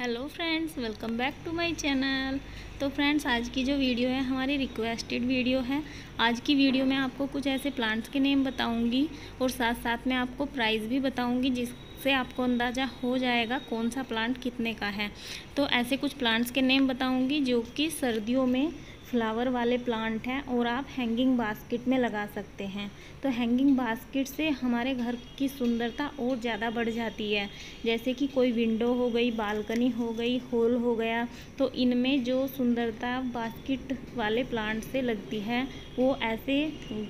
hello friends welcome back to my channel तो friends आज की जो वीडियो है हमारी रिक्वेस्टेड वीडियो है आज की वीडियो में आपको कुछ ऐसे प्लांट्स के नेम बताऊंगी और साथ साथ में आपको प्राइस भी बताऊंगी जिस से आपको अंदाज़ा हो जाएगा कौन सा प्लांट कितने का है तो ऐसे कुछ प्लांट्स के नेम बताऊंगी जो कि सर्दियों में फ्लावर वाले प्लांट हैं और आप हैंगिंग बास्केट में लगा सकते हैं तो हैंगिंग बास्केट से हमारे घर की सुंदरता और ज़्यादा बढ़ जाती है जैसे कि कोई विंडो हो गई बालकनी हो गई हॉल हो गया तो इनमें जो सुंदरता बास्केट वाले प्लांट से लगती है वो ऐसे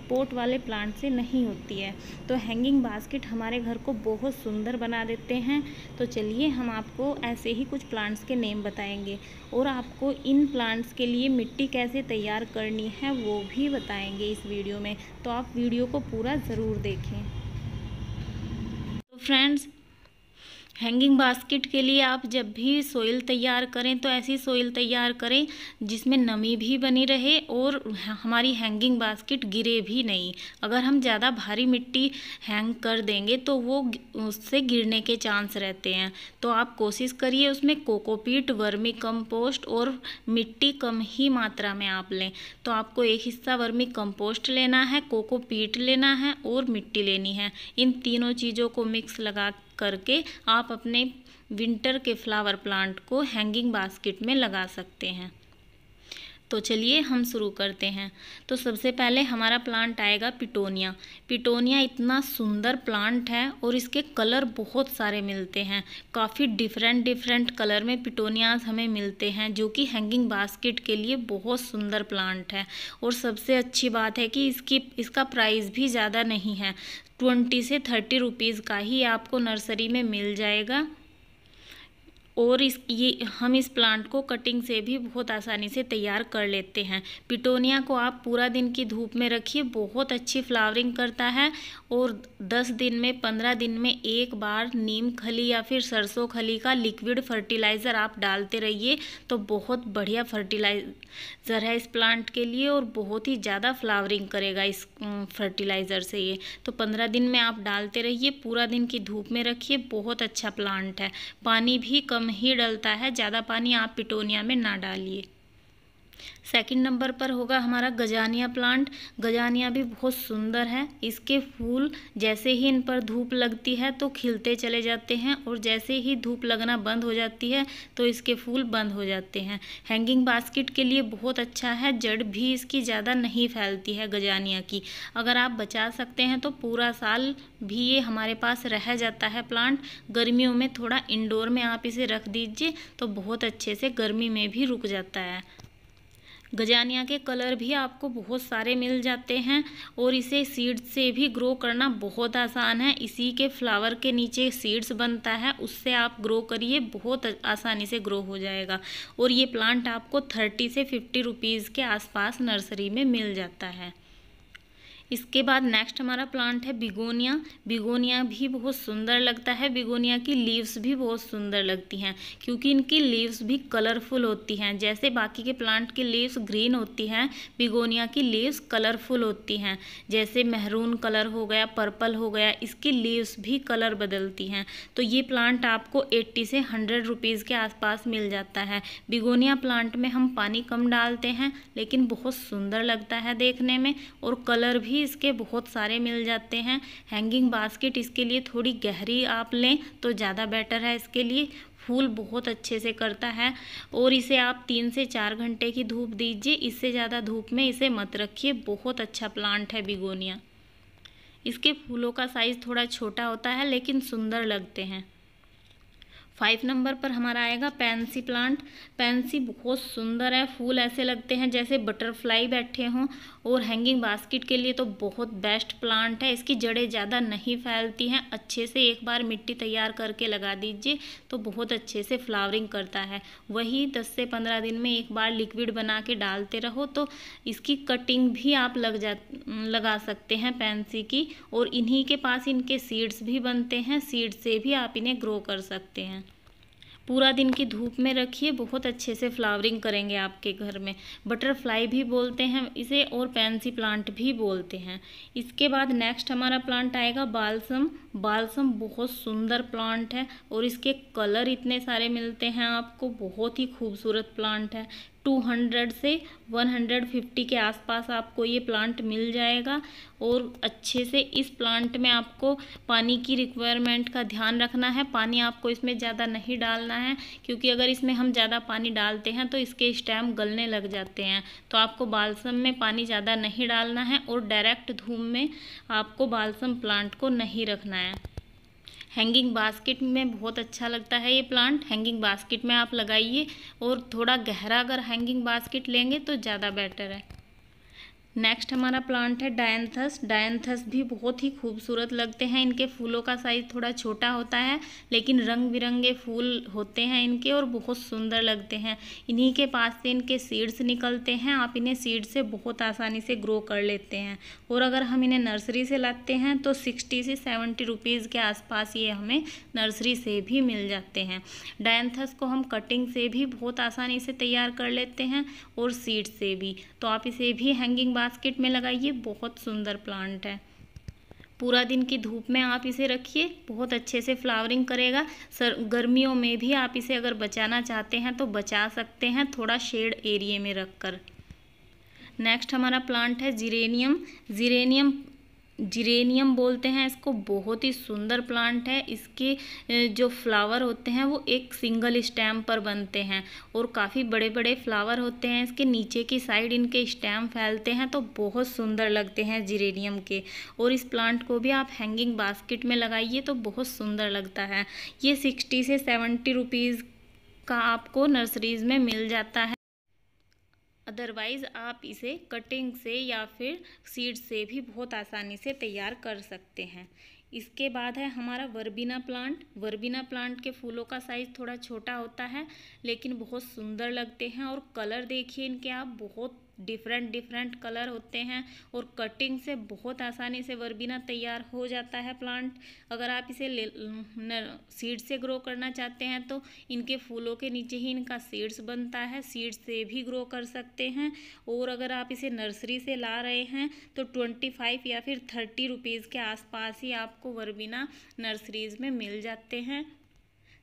पोट वाले प्लांट से नहीं होती है तो हैंगिंग बास्केट हमारे घर को बहुत सुंदर बना देते हैं तो चलिए हम आपको ऐसे ही कुछ प्लांट्स के नेम बताएंगे और आपको इन प्लांट्स के लिए मिट्टी कैसे तैयार करनी है वो भी बताएंगे इस वीडियो में तो आप वीडियो को पूरा ज़रूर देखें तो फ्रेंड्स हैंगिंग बास्केट के लिए आप जब भी सोइल तैयार करें तो ऐसी सोइल तैयार करें जिसमें नमी भी बनी रहे और हमारी हैंगिंग बास्केट गिरे भी नहीं अगर हम ज़्यादा भारी मिट्टी हैंग कर देंगे तो वो उससे गिरने के चांस रहते हैं तो आप कोशिश करिए उसमें कोकोपीट वर्मी कंपोस्ट और मिट्टी कम ही मात्रा में आप लें तो आपको एक हिस्सा वर्मी कम्पोस्ट लेना है कोकोपीट लेना है और मिट्टी लेनी है इन तीनों चीज़ों को मिक्स लगा करके आप अपने विंटर के फ्लावर प्लांट को हैंगिंग बास्केट में लगा सकते हैं तो चलिए हम शुरू करते हैं तो सबसे पहले हमारा प्लांट आएगा पिटोनिया पिटोनिया इतना सुंदर प्लांट है और इसके कलर बहुत सारे मिलते हैं काफ़ी डिफरेंट डिफरेंट कलर में पिटोनियाज हमें मिलते हैं जो कि हैंगिंग बास्केट के लिए बहुत सुंदर प्लांट है और सबसे अच्छी बात है कि इसकी इसका प्राइस भी ज़्यादा नहीं है ट्वेंटी से थर्टी रुपीज़ का ही आपको नर्सरी में मिल जाएगा और इस ये हम इस प्लांट को कटिंग से भी बहुत आसानी से तैयार कर लेते हैं पिटोनिया को आप पूरा दिन की धूप में रखिए बहुत अच्छी फ्लावरिंग करता है और 10 दिन में 15 दिन में एक बार नीम खली या फिर सरसों खली का लिक्विड फर्टिलाइज़र आप डालते रहिए तो बहुत बढ़िया फर्टिलाइज़र है इस प्लांट के लिए और बहुत ही ज़्यादा फ्लावरिंग करेगा इस फर्टिलाइज़र से ये तो पंद्रह दिन में आप डालते रहिए पूरा दिन की धूप में रखिए बहुत अच्छा प्लांट है पानी भी कम ही डलता है ज़्यादा पानी आप पिटोनिया में ना डालिए सेकंड नंबर पर होगा हमारा गजानिया प्लांट गजानिया भी बहुत सुंदर है इसके फूल जैसे ही इन पर धूप लगती है तो खिलते चले जाते हैं और जैसे ही धूप लगना बंद हो जाती है तो इसके फूल बंद हो जाते हैं हैंगिंग बास्केट के लिए बहुत अच्छा है जड़ भी इसकी ज़्यादा नहीं फैलती है गजानिया की अगर आप बचा सकते हैं तो पूरा साल भी ये हमारे पास रह जाता है प्लांट गर्मियों में थोड़ा इंडोर में आप इसे रख दीजिए तो बहुत अच्छे से गर्मी में भी रुक जाता है गजानिया के कलर भी आपको बहुत सारे मिल जाते हैं और इसे सीड्स से भी ग्रो करना बहुत आसान है इसी के फ्लावर के नीचे सीड्स बनता है उससे आप ग्रो करिए बहुत आसानी से ग्रो हो जाएगा और ये प्लांट आपको थर्टी से फिफ्टी रुपीज़ के आसपास नर्सरी में मिल जाता है इसके बाद नेक्स्ट हमारा प्लांट है बिगोनिया बिगोनिया भी बहुत सुंदर लगता है बिगोनिया की लीव्स भी बहुत सुंदर लगती हैं क्योंकि इनकी लीव्स भी कलरफुल होती हैं जैसे बाकी के प्लांट की लीव्स ग्रीन होती हैं बिगोनिया की लीव्स कलरफुल होती हैं जैसे मेहरून कलर हो गया पर्पल हो गया इसकी लीव्स भी कलर बदलती हैं तो ये प्लांट आपको एट्टी से हंड्रेड रुपीज़ के आसपास मिल जाता है बिगोनिया प्लांट में हम पानी कम डालते हैं लेकिन बहुत सुंदर लगता है देखने में और कलर भी भी इसके बहुत सारे मिल जाते हैं हैंगिंग बास्केट इसके लिए थोड़ी गहरी आप लें तो ज़्यादा बेटर है इसके लिए फूल बहुत अच्छे से करता है और इसे आप तीन से चार घंटे की धूप दीजिए इससे ज़्यादा धूप में इसे मत रखिए बहुत अच्छा प्लांट है बिगोनिया इसके फूलों का साइज़ थोड़ा छोटा होता है लेकिन सुंदर लगते हैं फाइव नंबर पर हमारा आएगा पेंसी प्लांट पेंसी बहुत सुंदर है फूल ऐसे लगते हैं जैसे बटरफ्लाई बैठे हों और हैंगिंग बास्केट के लिए तो बहुत बेस्ट प्लांट है इसकी जड़ें ज़्यादा नहीं फैलती हैं अच्छे से एक बार मिट्टी तैयार करके लगा दीजिए तो बहुत अच्छे से फ्लावरिंग करता है वही दस से पंद्रह दिन में एक बार लिक्विड बना के डालते रहो तो इसकी कटिंग भी आप लग जा लगा सकते हैं पेंसी की और इन्हीं के पास इनके सीड्स भी बनते हैं सीड से भी आप इन्हें ग्रो कर सकते हैं पूरा दिन की धूप में रखिए बहुत अच्छे से फ्लावरिंग करेंगे आपके घर में बटरफ्लाई भी बोलते हैं इसे और पेंसी प्लांट भी बोलते हैं इसके बाद नेक्स्ट हमारा प्लांट आएगा बालसम बालसम बहुत सुंदर प्लांट है और इसके कलर इतने सारे मिलते हैं आपको बहुत ही खूबसूरत प्लांट है 200 से 150 के आसपास आपको ये प्लांट मिल जाएगा और अच्छे से इस प्लांट में आपको पानी की रिक्वायरमेंट का ध्यान रखना है पानी आपको इसमें ज़्यादा नहीं डालना है क्योंकि अगर इसमें हम ज़्यादा पानी डालते हैं तो इसके स्टैम गलने लग जाते हैं तो आपको बालसम में पानी ज़्यादा नहीं डालना है और डायरेक्ट धूम में आपको बालसम प्लांट को नहीं रखना है हैंगिंग बास्केट में बहुत अच्छा लगता है ये प्लांट हैंगिंग बास्केट में आप लगाइए और थोड़ा गहरा अगर हैंगिंग बास्केट लेंगे तो ज़्यादा बेटर है नेक्स्ट हमारा प्लांट है डायंथस डायंथस भी बहुत ही खूबसूरत लगते हैं इनके फूलों का साइज़ थोड़ा छोटा होता है लेकिन रंग बिरंगे फूल होते हैं इनके और बहुत सुंदर लगते हैं इन्हीं के पास से इनके सीड्स निकलते हैं आप इन्हें सीड से बहुत आसानी से ग्रो कर लेते हैं और अगर हम इन्हें नर्सरी से लाते हैं तो सिक्सटी से सेवेंटी रुपीज़ के आसपास ये हमें नर्सरी से भी मिल जाते हैं डायंथस को हम कटिंग से भी बहुत आसानी से तैयार कर लेते हैं और सीड से भी तो आप इसे भी हैंगिंग बास्केट में लगाइए बहुत सुंदर प्लांट है पूरा दिन की धूप में आप इसे रखिए बहुत अच्छे से फ्लावरिंग करेगा सर गर्मियों में भी आप इसे अगर बचाना चाहते हैं तो बचा सकते हैं थोड़ा शेड एरिए में रख कर नेक्स्ट हमारा प्लांट है जीरेनियम जीरेनियम जिरेनियम बोलते हैं इसको बहुत ही सुंदर प्लांट है इसके जो फ्लावर होते हैं वो एक सिंगल स्टैम पर बनते हैं और काफ़ी बड़े बड़े फ्लावर होते हैं इसके नीचे की साइड इनके स्टैम फैलते हैं तो बहुत सुंदर लगते हैं जिरेनियम के और इस प्लांट को भी आप हैंगिंग बास्केट में लगाइए तो बहुत सुंदर लगता है ये सिक्सटी से सेवेंटी रुपीज़ का आपको नर्सरीज़ में मिल जाता है अदरवाइज़ आप इसे कटिंग से या फिर सीड से भी बहुत आसानी से तैयार कर सकते हैं इसके बाद है हमारा वर्बीना प्लांट वर्बीना प्लांट के फूलों का साइज़ थोड़ा छोटा होता है लेकिन बहुत सुंदर लगते हैं और कलर देखिए इनके आप बहुत डिफरेंट डिफरेंट कलर होते हैं और कटिंग से बहुत आसानी से वर्बीना तैयार हो जाता है प्लांट अगर आप इसे सीड से ग्रो करना चाहते हैं तो इनके फूलों के नीचे ही इनका सीड्स बनता है सीड्स से भी ग्रो कर सकते हैं और अगर आप इसे नर्सरी से ला रहे हैं तो ट्वेंटी फाइव या फिर थर्टी रुपीज़ के आसपास ही आपको वर्बीना नर्सरीज़ में मिल जाते हैं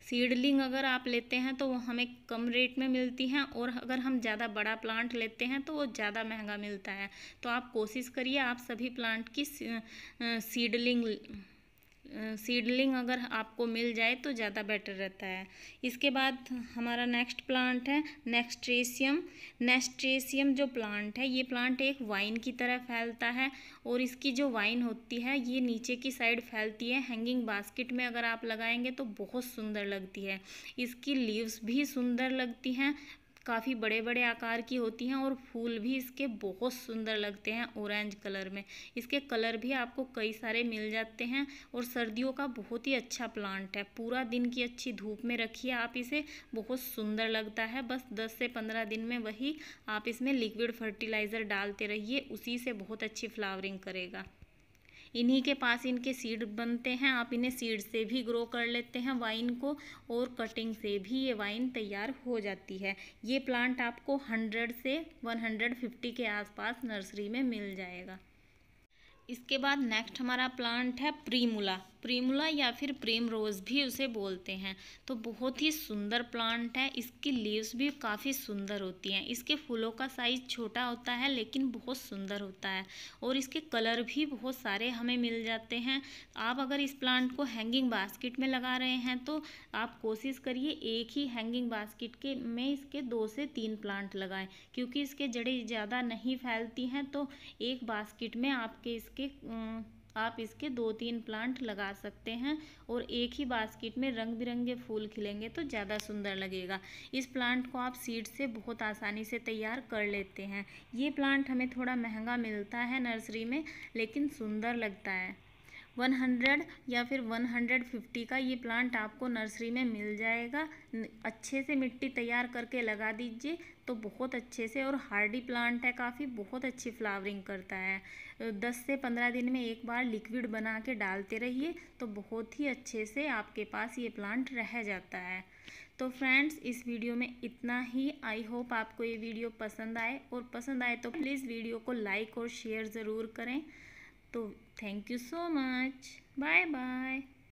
सीडलिंग अगर आप लेते हैं तो वो हमें कम रेट में मिलती हैं और अगर हम ज़्यादा बड़ा प्लांट लेते हैं तो वो ज़्यादा महंगा मिलता है तो आप कोशिश करिए आप सभी प्लांट की सीडलिंग सीडलिंग अगर आपको मिल जाए तो ज़्यादा बेटर रहता है इसके बाद हमारा नेक्स्ट प्लांट है नेक्स्ट्रेशियम नेस्ट्रेशियम जो प्लांट है ये प्लांट एक वाइन की तरह फैलता है और इसकी जो वाइन होती है ये नीचे की साइड फैलती है हैंगिंग बास्केट में अगर आप लगाएंगे तो बहुत सुंदर लगती है इसकी लीव्स भी सुंदर लगती हैं काफ़ी बड़े बड़े आकार की होती हैं और फूल भी इसके बहुत सुंदर लगते हैं ऑरेंज कलर में इसके कलर भी आपको कई सारे मिल जाते हैं और सर्दियों का बहुत ही अच्छा प्लांट है पूरा दिन की अच्छी धूप में रखिए आप इसे बहुत सुंदर लगता है बस दस से पंद्रह दिन में वही आप इसमें लिक्विड फर्टिलाइज़र डालते रहिए उसी से बहुत अच्छी फ्लावरिंग करेगा इन्हीं के पास इनके सीड बनते हैं आप इन्हें सीड से भी ग्रो कर लेते हैं वाइन को और कटिंग से भी ये वाइन तैयार हो जाती है ये प्लांट आपको हंड्रेड से वन हंड्रेड फिफ्टी के आसपास नर्सरी में मिल जाएगा इसके बाद नेक्स्ट हमारा प्लांट है प्रीमूला प्रेमुला या फिर प्रेम रोज़ भी उसे बोलते हैं तो बहुत ही सुंदर प्लांट है इसकी लीव्स भी काफ़ी सुंदर होती हैं इसके फूलों का साइज़ छोटा होता है लेकिन बहुत सुंदर होता है और इसके कलर भी बहुत सारे हमें मिल जाते हैं आप अगर इस प्लांट को हैंगिंग बास्केट में लगा रहे हैं तो आप कोशिश करिए एक ही हैंगिंग बास्केट के में इसके दो से तीन प्लांट लगाएं क्योंकि इसके जड़ें ज़्यादा नहीं फैलती हैं तो एक बास्केट में आपके इसके आप इसके दो तीन प्लांट लगा सकते हैं और एक ही बास्केट में रंग बिरंगे फूल खिलेंगे तो ज़्यादा सुंदर लगेगा इस प्लांट को आप सीड से बहुत आसानी से तैयार कर लेते हैं ये प्लांट हमें थोड़ा महंगा मिलता है नर्सरी में लेकिन सुंदर लगता है 100 या फिर 150 का ये प्लांट आपको नर्सरी में मिल जाएगा अच्छे से मिट्टी तैयार करके लगा दीजिए तो बहुत अच्छे से और हार्डी प्लांट है काफ़ी बहुत अच्छी फ्लावरिंग करता है 10 से 15 दिन में एक बार लिक्विड बना के डालते रहिए तो बहुत ही अच्छे से आपके पास ये प्लांट रह जाता है तो फ्रेंड्स इस वीडियो में इतना ही आई होप आपको ये वीडियो पसंद आए और पसंद आए तो प्लीज़ वीडियो को लाइक और शेयर ज़रूर करें तो thank you so much bye bye